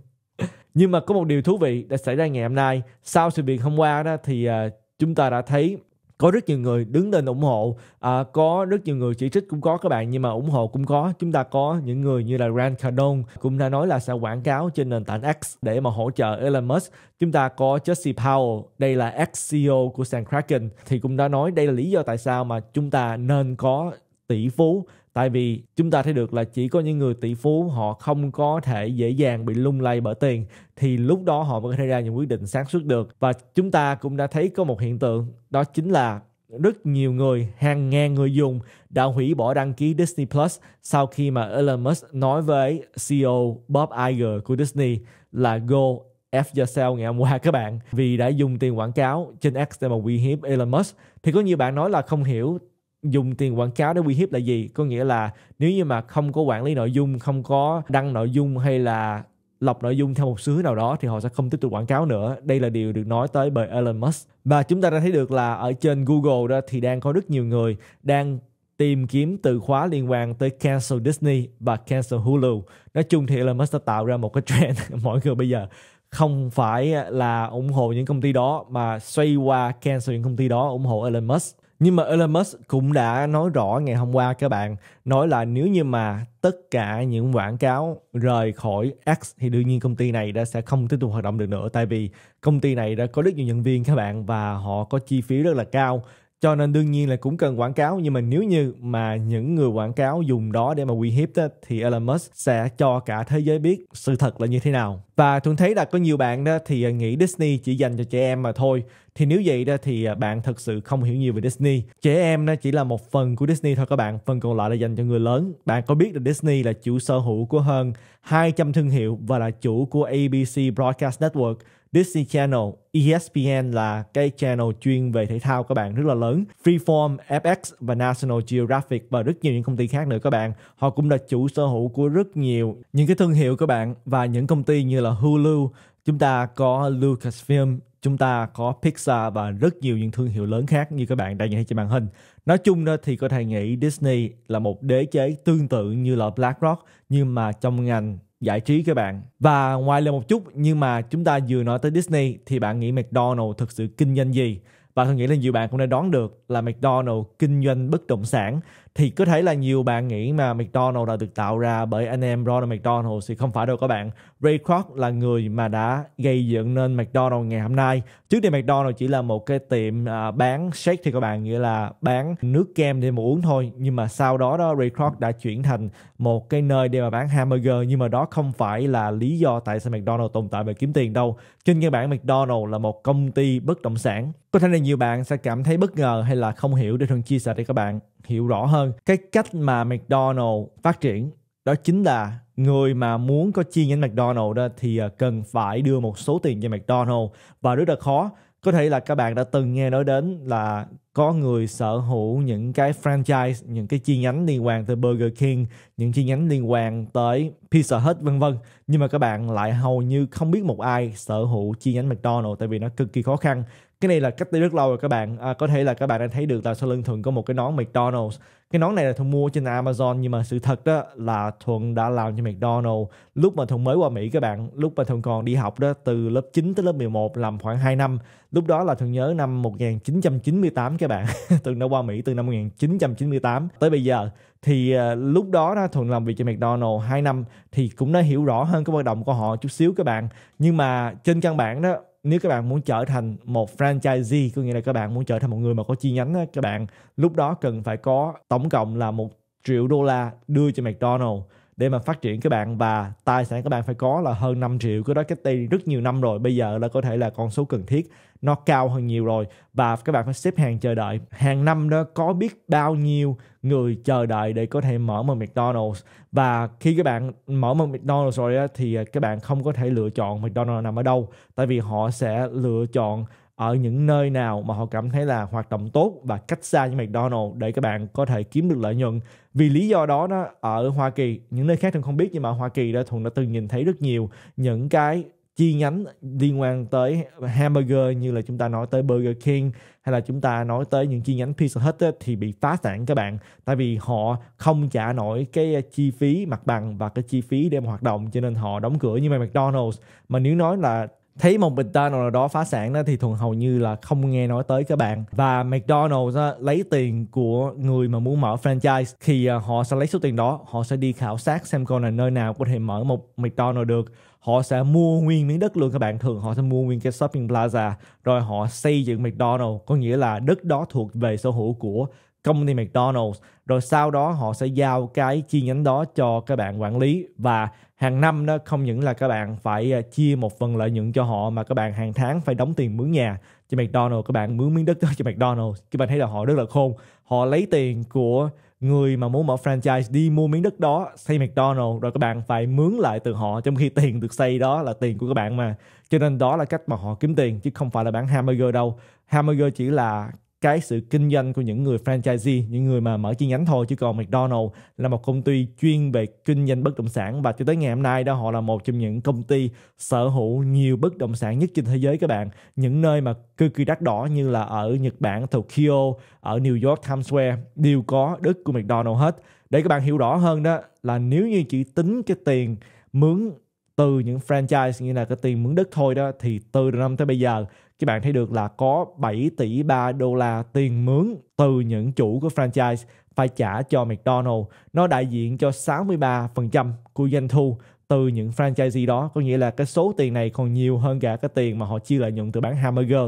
nhưng mà có một điều thú vị đã xảy ra ngày hôm nay sau sự việc hôm qua đó thì uh, chúng ta đã thấy có rất nhiều người đứng lên ủng hộ à, có rất nhiều người chỉ trích cũng có các bạn nhưng mà ủng hộ cũng có chúng ta có những người như là Rand Cardone cũng đã nói là sẽ quảng cáo trên nền tảng X để mà hỗ trợ Elon Musk chúng ta có Jesse Powell đây là ex CEO của sàn Kraken thì cũng đã nói đây là lý do tại sao mà chúng ta nên có tỷ phú tại vì chúng ta thấy được là chỉ có những người tỷ phú họ không có thể dễ dàng bị lung lay bởi tiền thì lúc đó họ mới có thể ra những quyết định sáng suốt được và chúng ta cũng đã thấy có một hiện tượng đó chính là rất nhiều người, hàng ngàn người dùng đã hủy bỏ đăng ký Disney Plus sau khi mà Elon Musk nói với CEO Bob Iger của Disney là go F yourself ngày hôm qua các bạn vì đã dùng tiền quảng cáo trên X để mà uy hiếp Elon Musk thì có nhiều bạn nói là không hiểu dùng tiền quảng cáo để uy hiếp là gì có nghĩa là nếu như mà không có quản lý nội dung không có đăng nội dung hay là lọc nội dung theo một xu hướng nào đó thì họ sẽ không tiếp tục quảng cáo nữa. Đây là điều được nói tới bởi Elon Musk. Và chúng ta đã thấy được là ở trên Google đó thì đang có rất nhiều người đang tìm kiếm từ khóa liên quan tới cancel Disney và cancel Hulu. Nói chung thì Elon Musk đã tạo ra một cái trend mọi người bây giờ không phải là ủng hộ những công ty đó mà xoay qua cancel những công ty đó ủng hộ Elon Musk nhưng mà Elon Musk cũng đã nói rõ ngày hôm qua các bạn, nói là nếu như mà tất cả những quảng cáo rời khỏi X thì đương nhiên công ty này đã sẽ không tiếp tục hoạt động được nữa tại vì công ty này đã có rất nhiều nhân viên các bạn và họ có chi phí rất là cao cho nên đương nhiên là cũng cần quảng cáo nhưng mà nếu như mà những người quảng cáo dùng đó để mà uy hiếp đó, thì Elon Musk sẽ cho cả thế giới biết sự thật là như thế nào và thường thấy là có nhiều bạn đó thì à, nghĩ Disney chỉ dành cho trẻ em mà thôi thì nếu vậy đó thì à, bạn thật sự không hiểu nhiều về Disney trẻ em nó chỉ là một phần của Disney thôi các bạn phần còn lại là dành cho người lớn bạn có biết là Disney là chủ sở hữu của hơn 200 thương hiệu và là chủ của ABC Broadcast Network Disney Channel, ESPN là cái channel chuyên về thể thao các bạn rất là lớn. Freeform, FX và National Geographic và rất nhiều những công ty khác nữa các bạn. Họ cũng là chủ sở hữu của rất nhiều những cái thương hiệu các bạn và những công ty như là Hulu, chúng ta có Lucasfilm, chúng ta có Pixar và rất nhiều những thương hiệu lớn khác như các bạn đang nhìn thấy trên màn hình. Nói chung đó thì có thể nghĩ Disney là một đế chế tương tự như là BlackRock nhưng mà trong ngành giải trí các bạn. Và ngoài là một chút nhưng mà chúng ta vừa nói tới Disney thì bạn nghĩ McDonald thực sự kinh doanh gì? và tôi nghĩ là nhiều bạn cũng đã đoán được là McDonald kinh doanh bất động sản thì có thể là nhiều bạn nghĩ mà McDonald đã được tạo ra bởi anh em Ronald McDonald thì không phải đâu các bạn Ray Kroc là người mà đã gây dựng nên McDonald ngày hôm nay trước đây McDonald chỉ là một cái tiệm à, bán shake thì các bạn nghĩa là bán nước kem để mà uống thôi nhưng mà sau đó đó Ray Kroc đã chuyển thành một cái nơi để mà bán hamburger nhưng mà đó không phải là lý do tại sao McDonald tồn tại và kiếm tiền đâu trên cơ bản McDonald là một công ty bất động sản có thể là nhiều bạn sẽ cảm thấy bất ngờ hay là không hiểu để thường chia sẻ để các bạn hiểu rõ hơn cái cách mà McDonald phát triển đó chính là người mà muốn có chi nhánh McDonald đó thì à, cần phải đưa một số tiền cho McDonald và rất là khó có thể là các bạn đã từng nghe nói đến là có người sở hữu những cái franchise những cái chi nhánh liên quan tới Burger King những chi nhánh liên quan tới Pizza Hut vân vân nhưng mà các bạn lại hầu như không biết một ai sở hữu chi nhánh McDonald tại vì nó cực kỳ khó khăn cái này là cách đây rất lâu rồi các bạn à, có thể là các bạn đã thấy được là sau lưng thuận có một cái nón McDonald's cái nón này là thuận mua trên Amazon nhưng mà sự thật đó là thuận đã làm cho McDonald's lúc mà thuận mới qua Mỹ các bạn lúc mà thuận còn đi học đó từ lớp 9 tới lớp 11 làm khoảng 2 năm lúc đó là thuận nhớ năm 1998 các bạn thuận đã qua Mỹ từ năm 1998 tới bây giờ thì uh, lúc đó đó thuận làm việc cho McDonald 2 năm thì cũng đã hiểu rõ hơn cái hoạt động của họ chút xíu các bạn nhưng mà trên căn bản đó nếu các bạn muốn trở thành một franchisee có nghĩa là các bạn muốn trở thành một người mà có chi nhánh các bạn lúc đó cần phải có tổng cộng là một triệu đô la đưa cho McDonald để mà phát triển các bạn và tài sản các bạn phải có là hơn 5 triệu cái đó cách đây rất nhiều năm rồi bây giờ là có thể là con số cần thiết nó cao hơn nhiều rồi và các bạn phải xếp hàng chờ đợi hàng năm đó có biết bao nhiêu người chờ đợi để có thể mở một McDonald's và khi các bạn mở một McDonald's rồi á, thì à, các bạn không có thể lựa chọn McDonald's nằm ở đâu tại vì họ sẽ lựa chọn ở những nơi nào mà họ cảm thấy là hoạt động tốt và cách xa những McDonald's để các bạn có thể kiếm được lợi nhuận. Vì lý do đó nó ở Hoa Kỳ, những nơi khác thường không biết nhưng mà ở Hoa Kỳ đã thường đã từng nhìn thấy rất nhiều những cái chi nhánh liên quan tới hamburger như là chúng ta nói tới Burger King hay là chúng ta nói tới những chi nhánh Pizza Hut ấy, thì bị phá sản các bạn tại vì họ không trả nổi cái chi phí mặt bằng và cái chi phí để mà hoạt động cho nên họ đóng cửa như mà McDonald's mà nếu nói là thấy một McDonald's nào đó phá sản đó thì thường hầu như là không nghe nói tới các bạn và McDonald's đó, lấy tiền của người mà muốn mở franchise thì à, họ sẽ lấy số tiền đó họ sẽ đi khảo sát xem coi là nơi nào có thể mở một McDonald's được họ sẽ mua nguyên miếng đất luôn các bạn thường họ sẽ mua nguyên cái shopping plaza rồi họ xây dựng McDonald's có nghĩa là đất đó thuộc về sở hữu của công ty McDonald's rồi sau đó họ sẽ giao cái chi nhánh đó cho các bạn quản lý và hàng năm đó không những là các bạn phải à, chia một phần lợi nhuận cho họ mà các bạn hàng tháng phải đóng tiền mướn nhà cho McDonald's các bạn mướn miếng đất đó cho McDonald's các bạn thấy là họ rất là khôn họ lấy tiền của người mà muốn mở franchise đi mua miếng đất đó xây McDonald's rồi các bạn phải mướn lại từ họ trong khi tiền được xây đó là tiền của các bạn mà cho nên đó là cách mà họ kiếm tiền chứ không phải là bán hamburger đâu hamburger chỉ là cái sự kinh doanh của những người franchisee, những người mà mở chi nhánh thôi chứ còn McDonald là một công ty chuyên về kinh doanh bất động sản và cho tới ngày hôm nay đó họ là một trong những công ty sở hữu nhiều bất động sản nhất trên thế giới các bạn. Những nơi mà cực kỳ đắt đỏ như là ở Nhật Bản Tokyo, ở New York Times Square đều có đất của McDonald hết. Để các bạn hiểu rõ hơn đó là nếu như chỉ tính cái tiền mướn từ những franchise như là cái tiền mướn đất thôi đó thì từ năm tới bây giờ các bạn thấy được là có 7 tỷ 3 đô la tiền mướn từ những chủ của franchise phải trả cho McDonald. Nó đại diện cho 63% của doanh thu từ những franchisee đó. Có nghĩa là cái số tiền này còn nhiều hơn cả cái tiền mà họ chia lợi nhuận từ bán hamburger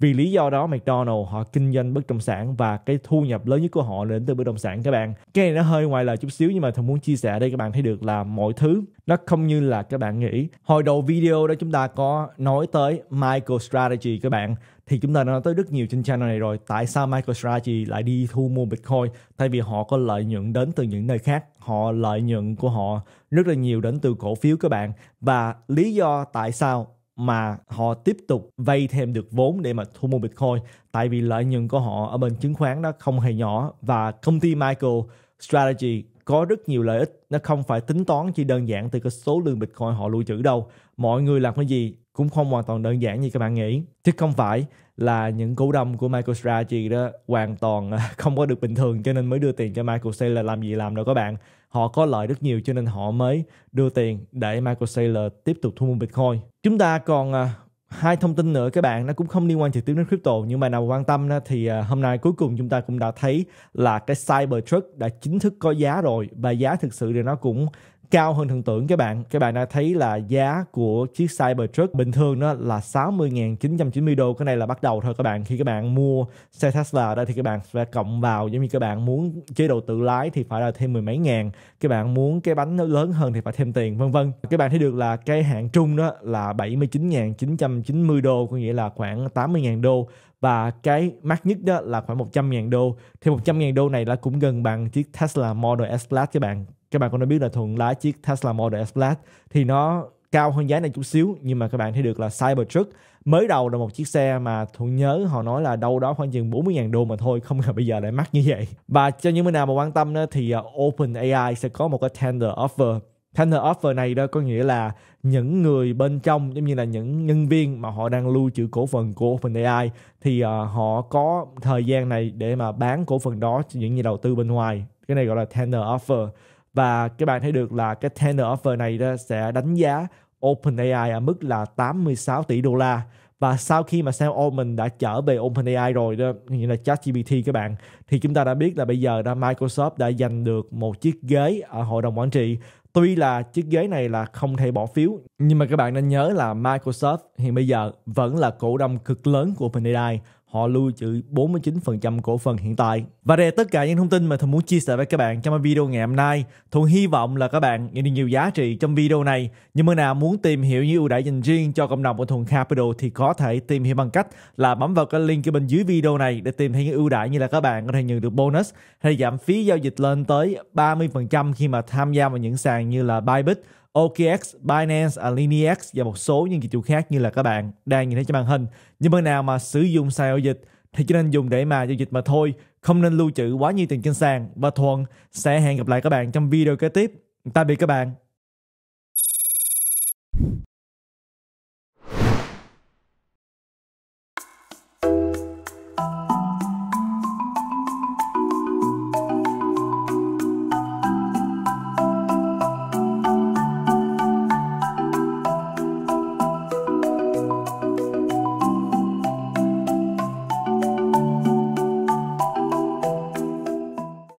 vì lý do đó McDonald họ kinh doanh bất động sản và cái thu nhập lớn nhất của họ đến từ bất động sản các bạn cái này nó hơi ngoài lời chút xíu nhưng mà thường muốn chia sẻ đây các bạn thấy được là mọi thứ nó không như là các bạn nghĩ hồi đầu video đó chúng ta có nói tới MicroStrategy các bạn thì chúng ta đã nói tới rất nhiều trên channel này rồi tại sao MicroStrategy lại đi thu mua Bitcoin thay vì họ có lợi nhuận đến từ những nơi khác họ lợi nhuận của họ rất là nhiều đến từ cổ phiếu các bạn và lý do tại sao mà họ tiếp tục vay thêm được vốn để mà thu mua Bitcoin tại vì lợi nhuận của họ ở bên chứng khoán đó không hề nhỏ và công ty Michael Strategy có rất nhiều lợi ích nó không phải tính toán chỉ đơn giản từ cái số lượng Bitcoin họ lưu trữ đâu mọi người làm cái gì cũng không hoàn toàn đơn giản như các bạn nghĩ chứ không phải là những cổ đông của Michael Strategy đó hoàn toàn à, không có được bình thường cho nên mới đưa tiền cho Michael Saylor làm gì làm đâu các bạn họ có lợi rất nhiều cho nên họ mới đưa tiền để Michael Saylor tiếp tục thu mua Bitcoin. Chúng ta còn à, hai thông tin nữa các bạn nó cũng không liên quan trực tiếp đến crypto nhưng mà nào quan tâm thì à, hôm nay cuối cùng chúng ta cũng đã thấy là cái Cybertruck đã chính thức có giá rồi và giá thực sự thì nó cũng cao hơn thường tưởng các bạn. Các bạn đã thấy là giá của chiếc Cybertruck bình thường nó là 60.990 đô. Cái này là bắt đầu thôi các bạn. Khi các bạn mua xe Tesla ở đây thì các bạn sẽ cộng vào giống như các bạn muốn chế độ tự lái thì phải là thêm mười mấy ngàn. Các bạn muốn cái bánh nó lớn hơn thì phải thêm tiền vân vân. Các bạn thấy được là cái hạng trung đó là 79.990 đô có nghĩa là khoảng 80.000 đô và cái mắc nhất đó là khoảng 100.000 đô. Thì 100.000 đô này là cũng gần bằng chiếc Tesla Model S Plaid các bạn các bạn cũng đã biết là thuận lái chiếc Tesla Model S Plaid thì nó cao hơn giá này chút xíu nhưng mà các bạn thấy được là Cybertruck mới đầu là một chiếc xe mà thuận nhớ họ nói là đâu đó khoảng chừng 40.000 đô mà thôi không ngờ bây giờ lại mắc như vậy và cho những người nào mà quan tâm đó, thì à, OpenAI sẽ có một cái tender offer tender offer này đó có nghĩa là những người bên trong giống như là những nhân viên mà họ đang lưu trữ cổ phần của OpenAI thì uh, họ có thời gian này để mà bán cổ phần đó cho những nhà đầu tư bên ngoài cái này gọi là tender offer và các bạn thấy được là cái tender offer này đó sẽ đánh giá OpenAI ở mức là 86 tỷ đô la và sau khi mà Sam Altman đã trở về OpenAI rồi đó như là ChatGPT các bạn thì chúng ta đã biết là bây giờ đã Microsoft đã giành được một chiếc ghế ở hội đồng quản trị tuy là chiếc ghế này là không thể bỏ phiếu nhưng mà các bạn nên nhớ là Microsoft hiện bây giờ vẫn là cổ đông cực lớn của OpenAI họ lưu trữ 49% cổ phần hiện tại. Và đây là tất cả những thông tin mà Thuận muốn chia sẻ với các bạn trong video ngày hôm nay. Thuận hy vọng là các bạn nhận được nhiều giá trị trong video này. Nhưng mà nào muốn tìm hiểu những ưu đãi dành riêng cho cộng đồng của Thuận Capital thì có thể tìm hiểu bằng cách là bấm vào cái link ở bên dưới video này để tìm thấy những ưu đãi như là các bạn có thể nhận được bonus hay giảm phí giao dịch lên tới 30% khi mà tham gia vào những sàn như là Bybit, OKX, Binance, Alinex và một số những kỳ tiêu khác như là các bạn đang nhìn thấy trên màn hình. Nhưng bên nào mà sử dụng sàn giao dịch thì chỉ nên dùng để mà giao dịch mà thôi, không nên lưu trữ quá nhiều tiền trên sàn. Và Thuận sẽ hẹn gặp lại các bạn trong video kế tiếp. Tạm biệt các bạn.